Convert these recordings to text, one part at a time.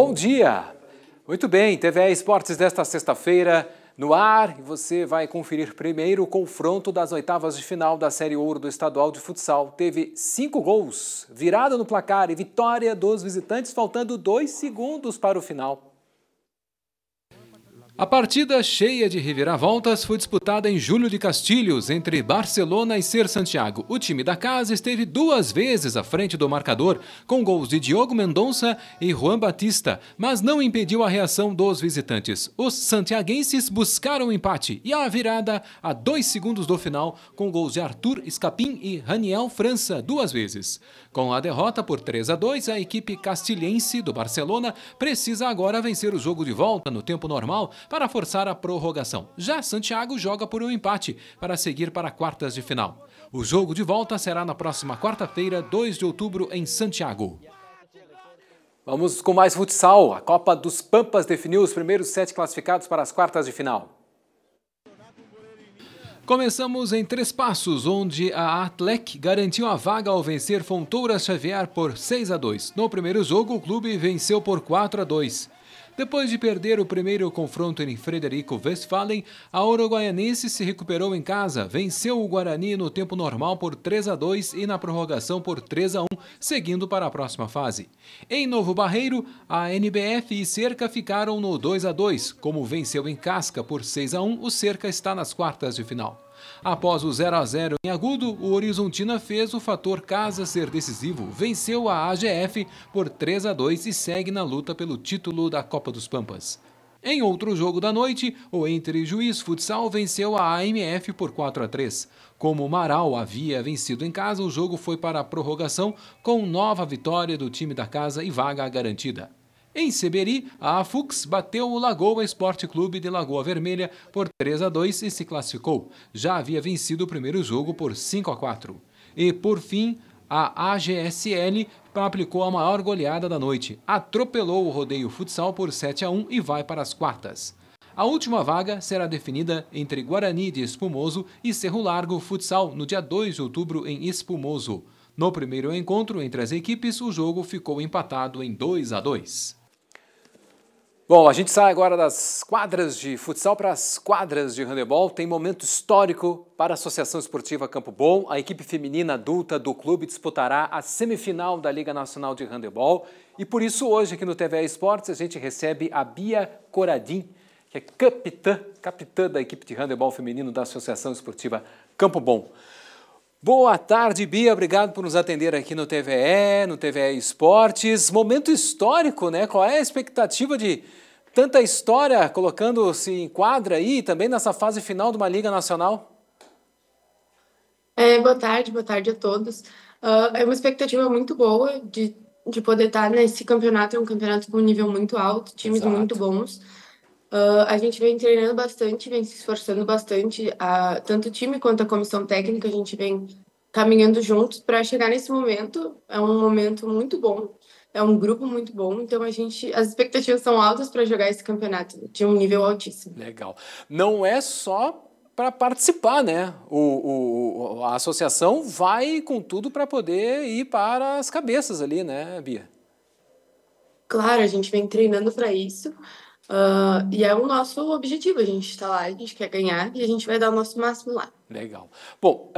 Bom dia! Muito bem, TVE Esportes desta sexta-feira no ar e você vai conferir primeiro o confronto das oitavas de final da Série Ouro do Estadual de Futsal. Teve cinco gols, virada no placar e vitória dos visitantes, faltando dois segundos para o final. A partida, cheia de reviravoltas, foi disputada em julho de Castilhos, entre Barcelona e Ser Santiago. O time da casa esteve duas vezes à frente do marcador, com gols de Diogo Mendonça e Juan Batista, mas não impediu a reação dos visitantes. Os santiaguenses buscaram o empate e a virada a dois segundos do final, com gols de Arthur Escapim e Raniel França duas vezes. Com a derrota por 3 a 2, a equipe castilhense do Barcelona precisa agora vencer o jogo de volta no tempo normal para forçar a prorrogação. Já Santiago joga por um empate para seguir para quartas de final. O jogo de volta será na próxima quarta-feira, 2 de outubro, em Santiago. Vamos com mais futsal. A Copa dos Pampas definiu os primeiros sete classificados para as quartas de final. Começamos em Três Passos, onde a Atlec garantiu a vaga ao vencer Fontoura Xavier por 6 a 2. No primeiro jogo, o clube venceu por 4 a 2. Depois de perder o primeiro confronto em Frederico Westphalen, a uruguaianense se recuperou em casa, venceu o Guarani no tempo normal por 3 a 2 e na prorrogação por 3 a 1, seguindo para a próxima fase. Em Novo Barreiro, a NBF e Cerca ficaram no 2 a 2, como venceu em Casca por 6 a 1, o Cerca está nas quartas de final. Após o 0 a 0 em agudo, o Horizontina fez o fator casa ser decisivo, venceu a AGF por 3 a 2 e segue na luta pelo título da Copa dos Pampas. Em outro jogo da noite, o Entre Juiz Futsal venceu a AMF por 4 a 3. Como o Marau havia vencido em casa, o jogo foi para a prorrogação com nova vitória do time da casa e vaga garantida. Em Seberi, a Afux bateu o Lagoa Esporte Clube de Lagoa Vermelha por 3 a 2 e se classificou. Já havia vencido o primeiro jogo por 5 a 4. E, por fim, a AGSL aplicou a maior goleada da noite, atropelou o rodeio futsal por 7 a 1 e vai para as quartas. A última vaga será definida entre Guarani de Espumoso e Cerro Largo Futsal no dia 2 de outubro em Espumoso. No primeiro encontro entre as equipes, o jogo ficou empatado em 2 a 2. Bom, a gente sai agora das quadras de futsal para as quadras de handebol. Tem momento histórico para a Associação Esportiva Campo Bom. A equipe feminina adulta do clube disputará a semifinal da Liga Nacional de Handebol. E por isso, hoje aqui no TVA Esportes, a gente recebe a Bia Coradim, que é capitã, capitã da equipe de handebol feminino da Associação Esportiva Campo Bom. Boa tarde, Bia. Obrigado por nos atender aqui no TVE, no TVE Esportes. Momento histórico, né? Qual é a expectativa de tanta história colocando-se em quadra aí, também nessa fase final de uma Liga Nacional? É, boa tarde, boa tarde a todos. Uh, é uma expectativa muito boa de, de poder estar nesse campeonato. É um campeonato com um nível muito alto, times Exato. muito bons. Uh, a gente vem treinando bastante, vem se esforçando bastante, a, tanto o time quanto a comissão técnica, a gente vem caminhando juntos para chegar nesse momento. É um momento muito bom, é um grupo muito bom, então a gente as expectativas são altas para jogar esse campeonato de um nível altíssimo. Legal. Não é só para participar, né? O, o, a associação vai com tudo para poder ir para as cabeças ali, né, Bia? Claro, a gente vem treinando para isso. Uh, e é o nosso objetivo, a gente está lá, a gente quer ganhar e a gente vai dar o nosso máximo lá. Legal. Bom,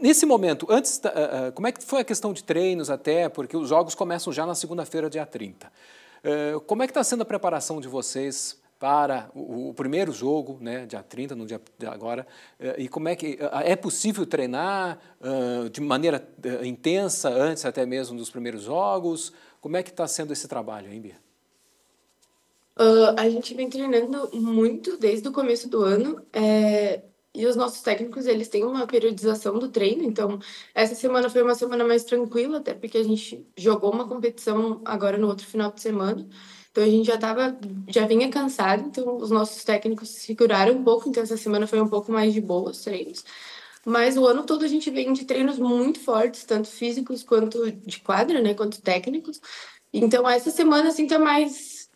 nesse momento, antes, ah, ah, como é que foi a questão de treinos até, porque os jogos começam já na segunda-feira, dia 30. como é que está sendo a preparação de vocês para o, o, primeiro jogo, né, dia 30, no dia de agora, eh, e como é que eh, é possível treinar uh, de maneira uh, intensa antes até mesmo dos primeiros jogos? Como é que está sendo esse trabalho, hein, Bia? Uh, a gente vem treinando muito desde o começo do ano. É... E os nossos técnicos, eles têm uma periodização do treino, então essa semana foi uma semana mais tranquila, até porque a gente jogou uma competição agora no outro final de semana. Então a gente já tava, já vinha cansado, então os nossos técnicos se seguraram um pouco, então essa semana foi um pouco mais de boa os treinos. Mas o ano todo a gente vem de treinos muito fortes, tanto físicos quanto de quadra, né, quanto técnicos. Então essa semana assim tá mais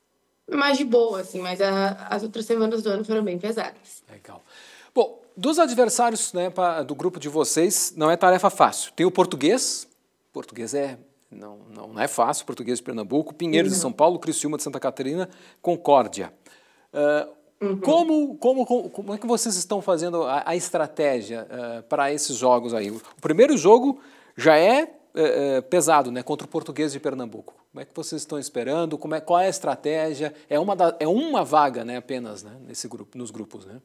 mais de boa assim, mas a, as outras semanas do ano foram bem pesadas. Legal. Bom, dos adversários né, pra, do grupo de vocês, não é tarefa fácil. Tem o português, português é não, não, não é fácil, português de Pernambuco, Pinheiros uhum. de São Paulo, Criciúma de Santa Catarina, Concórdia. Uh, uhum. como, como, como, é que vocês estão fazendo a, a estratégia uh, para esses jogos aí? O primeiro jogo já é uh, pesado, né, contra o português de Pernambuco. Como é que vocês estão esperando? Como é, qual é a estratégia? É uma, da, é uma vaga né, apenas né, nesse grupo, nos grupos, né?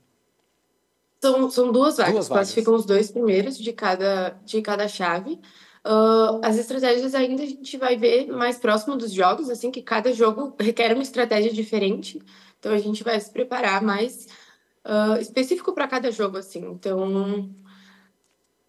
São, são duas vagas, duas vagas. classificam os dois primeiros de cada, de cada chave. Uh, as estratégias ainda a gente vai ver mais próximo dos jogos, assim, que cada jogo requer uma estratégia diferente. Então a gente vai se preparar mais uh, específico para cada jogo, assim. Então,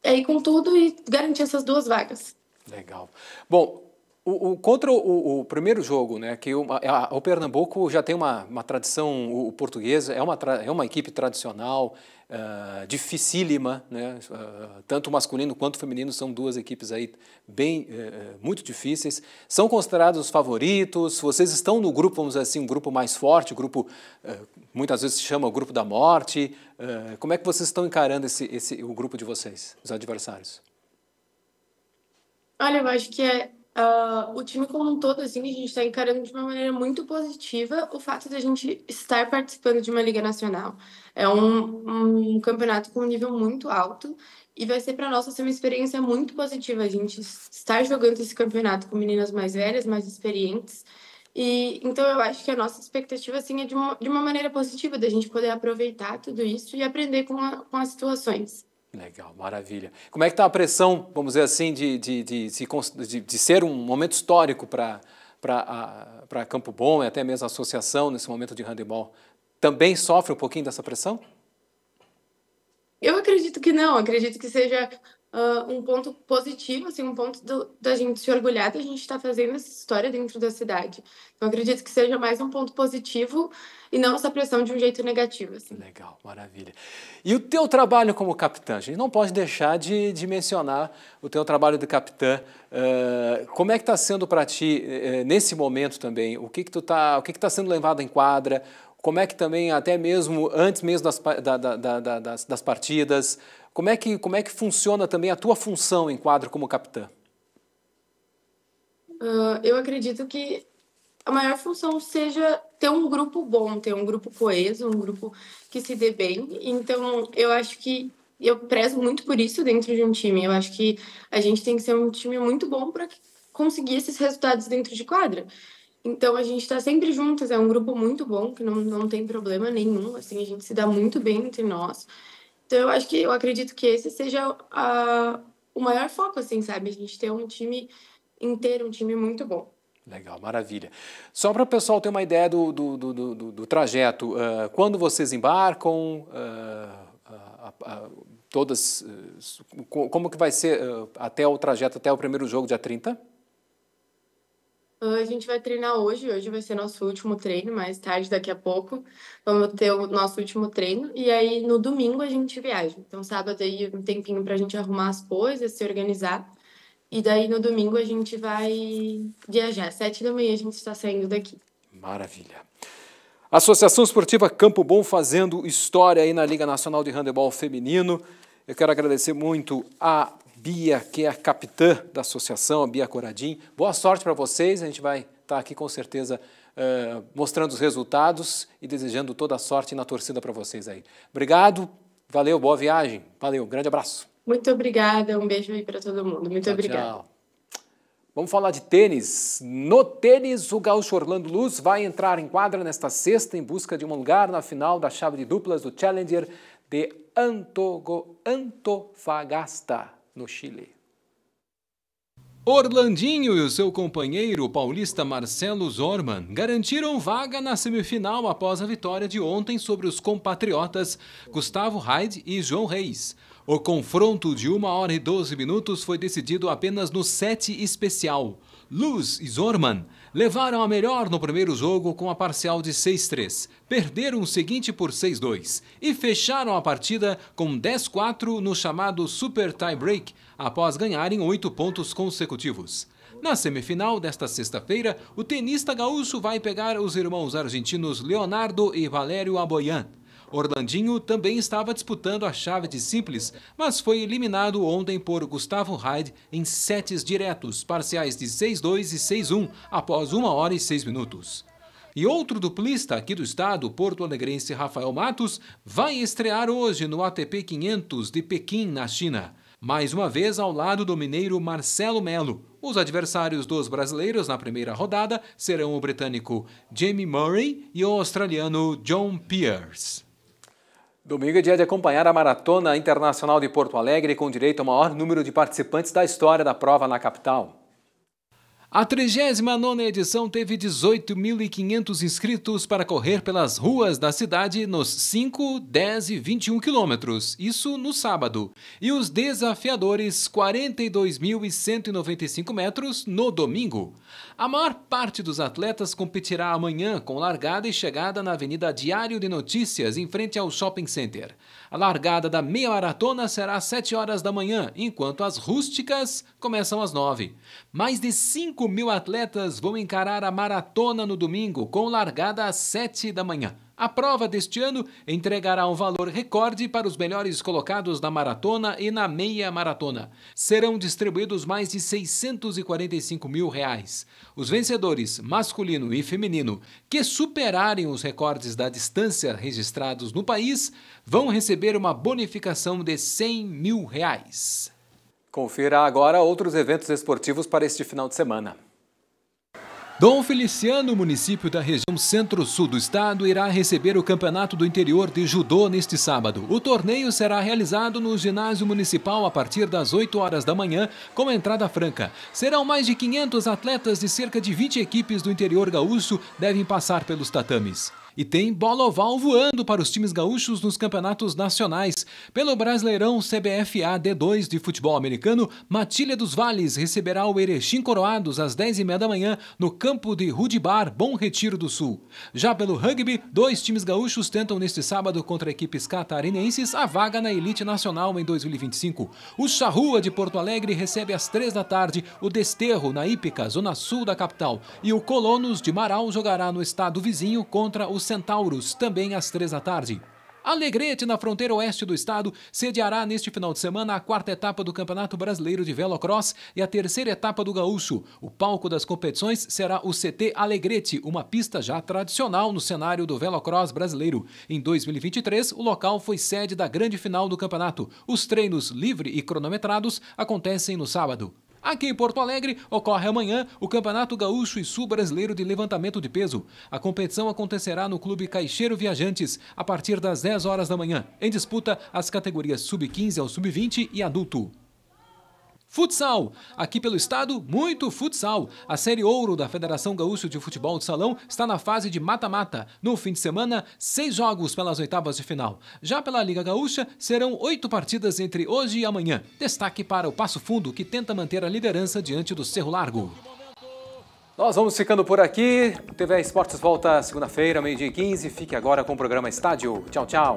é ir com tudo e garantir essas duas vagas. Legal. Bom, o, o, contra o, o, primeiro jogo, né, que o, a, o Pernambuco já tem uma, uma tradição o, portuguesa, é uma, é uma equipe tradicional, uh, dificílima, né, uh, tanto masculino quanto feminino são duas equipes aí bem, uh, muito difíceis. São considerados os favoritos, vocês estão no grupo, vamos dizer assim, um grupo mais forte, grupo, eh, muitas vezes se chama o grupo da morte. como é que vocês estão encarando esse, esse, o grupo de vocês, os adversários? Olha, eu acho que é Uh, o time como um todo, assim, a gente está encarando de uma maneira muito positiva o fato de a gente estar participando de uma Liga Nacional. É um, um campeonato com um nível muito alto e vai ser para nós ser uma experiência muito positiva a gente estar jogando esse campeonato com meninas mais velhas, mais experientes. E então eu acho que a nossa expectativa assim é de uma, de uma maneira positiva da gente poder aproveitar tudo isso e aprender com, a, com as situações. Legal, maravilha. Como é que está a pressão, vamos dizer assim, de, de, de, de, de ser um momento histórico para para Campo Bom e até mesmo a associação nesse momento de handebol também sofre um pouquinho dessa pressão? Eu acredito que não, acredito que seja uh, um ponto positivo, assim, um ponto do, da gente se orgulhar da gente estar tá fazendo essa história dentro da cidade. Então, acredito que seja mais um ponto positivo e não essa pressão de um jeito negativo. Assim. Legal, maravilha. E o teu trabalho como capitã? A gente não pode deixar de, de mencionar o teu trabalho de capitã. Uh, como é que está sendo para ti uh, nesse momento também? O que que tu tá, o que que está sendo levado em quadra? como é que também, até mesmo antes mesmo das, da, da, da, das, das, partidas, como é que, como é que funciona também a tua função em quadro como capitã? Uh, eu acredito que a maior função seja ter um grupo bom, ter um grupo coeso, um grupo que se dê bem. Então, eu acho que eu prezo muito por isso dentro de um time. Eu acho que a gente tem que ser um time muito bom para conseguir esses resultados dentro de quadra. Então, a gente está sempre juntas, é um grupo muito bom, que não, não tem problema nenhum, assim, a gente se dá muito bem entre nós. Então, eu acho que eu acredito que esse seja a, o maior foco, assim, sabe? A gente ter um time inteiro, um time muito bom. Legal, maravilha. Só para o pessoal ter uma ideia do, do, do, do, do trajeto, uh, quando vocês embarcam, uh, uh, todas, como que vai ser até o trajeto, até o primeiro jogo, dia 30? Ah, a gente vai treinar hoje, hoje vai ser nosso último treino, mais tarde, daqui a pouco, vamos ter o nosso último treino. E aí no domingo a gente viaja. Então, sábado aí um tempinho para a gente arrumar as coisas, se organizar. E daí no domingo a gente vai viajar. Às sete da manhã a gente está saindo daqui. Maravilha. Associação Esportiva Campo Bom fazendo história aí na Liga Nacional de Handebol Feminino. Eu quero agradecer muito a Bia, que é a capitã da associação, a Bia Coradim. Boa sorte para vocês, a gente vai estar tá aqui com certeza uh, mostrando os resultados e desejando toda a sorte na torcida para vocês aí. Obrigado, valeu, boa viagem, valeu, grande abraço. Muito obrigada, um beijo aí para todo mundo, muito obrigada. Vamos falar de tênis. No tênis, o gaúcho Orlando Luz vai entrar em quadra nesta sexta em busca de um lugar na final da chave de duplas do Challenger de Antogo, Antofagasta no Chile. Orlandinho e o seu companheiro paulista Marcelo Zorman garantiram vaga na semifinal após a vitória de ontem sobre os compatriotas Gustavo Hyde e João Reis. O confronto de 1 hora e 12 minutos foi decidido apenas no set especial. Luz e Zorman Levaram a melhor no primeiro jogo com a parcial de 6-3, perderam o seguinte por 6-2 e fecharam a partida com 10-4 no chamado Super Tie Break, após ganharem oito pontos consecutivos. Na semifinal desta sexta-feira, o tenista gaúcho vai pegar os irmãos argentinos Leonardo e Valério Aboyan. Orlandinho também estava disputando a chave de simples, mas foi eliminado ontem por Gustavo Hyde em sets diretos, parciais de 6-2 e 6-1, após 1 hora e 6 minutos. E outro duplista aqui do estado, porto-alegrense Rafael Matos, vai estrear hoje no ATP 500 de Pequim, na China. Mais uma vez ao lado do mineiro Marcelo Melo. Os adversários dos brasileiros na primeira rodada serão o britânico Jamie Murray e o australiano John Pierce. Domingo é dia de acompanhar a Maratona Internacional de Porto Alegre, com direito ao maior número de participantes da história da prova na capital. A 39 edição teve 18.500 inscritos para correr pelas ruas da cidade nos 5, 10 e 21 quilômetros, isso no sábado, e os desafiadores 42.195 metros no domingo. A maior parte dos atletas competirá amanhã com largada e chegada na Avenida Diário de Notícias, em frente ao Shopping Center. A largada da meia maratona será às 7 horas da manhã, enquanto as rústicas começam às 9. Mais de 5 5 mil atletas vão encarar a maratona no domingo, com largada às 7 da manhã. A prova deste ano entregará um valor recorde para os melhores colocados na maratona e na meia maratona. Serão distribuídos mais de 645 mil reais. Os vencedores, masculino e feminino, que superarem os recordes da distância registrados no país, vão receber uma bonificação de 100 mil reais. Confira agora outros eventos esportivos para este final de semana. Dom Feliciano, município da região centro-sul do estado, irá receber o Campeonato do Interior de Judô neste sábado. O torneio será realizado no ginásio municipal a partir das 8 horas da manhã, com entrada franca. Serão mais de 500 atletas de cerca de 20 equipes do interior gaúcho devem passar pelos tatames. E tem bola oval voando para os times gaúchos nos campeonatos nacionais. Pelo Brasileirão CBFA D2 de futebol americano, Matilha dos Vales receberá o Erechim Coroados às 10h30 da manhã no campo de Rudibar, Bom Retiro do Sul. Já pelo rugby, dois times gaúchos tentam neste sábado contra equipes catarinenses a vaga na elite nacional em 2025. O Charrua de Porto Alegre recebe às 3 da tarde o Desterro na Ípica, zona sul da capital, e o Colonos de Marau jogará no estado vizinho contra os Centauros, também às três da tarde. Alegrete, na fronteira oeste do estado, sediará neste final de semana a quarta etapa do Campeonato Brasileiro de Velocross e a terceira etapa do Gaúcho. O palco das competições será o CT Alegrete, uma pista já tradicional no cenário do Velocross brasileiro. Em 2023, o local foi sede da grande final do campeonato. Os treinos livre e cronometrados acontecem no sábado. Aqui em Porto Alegre, ocorre amanhã o Campeonato Gaúcho e Sul Brasileiro de Levantamento de Peso. A competição acontecerá no Clube Caixeiro Viajantes, a partir das 10 horas da manhã. Em disputa, as categorias Sub-15 ao Sub-20 e Adulto. Futsal. Aqui pelo estado, muito futsal. A Série Ouro da Federação Gaúcha de Futebol de Salão está na fase de mata-mata. No fim de semana, seis jogos pelas oitavas de final. Já pela Liga Gaúcha, serão oito partidas entre hoje e amanhã. Destaque para o Passo Fundo, que tenta manter a liderança diante do Cerro Largo. Nós vamos ficando por aqui. O TV Esportes volta segunda-feira, meio-dia e 15. Fique agora com o programa Estádio. Tchau, tchau.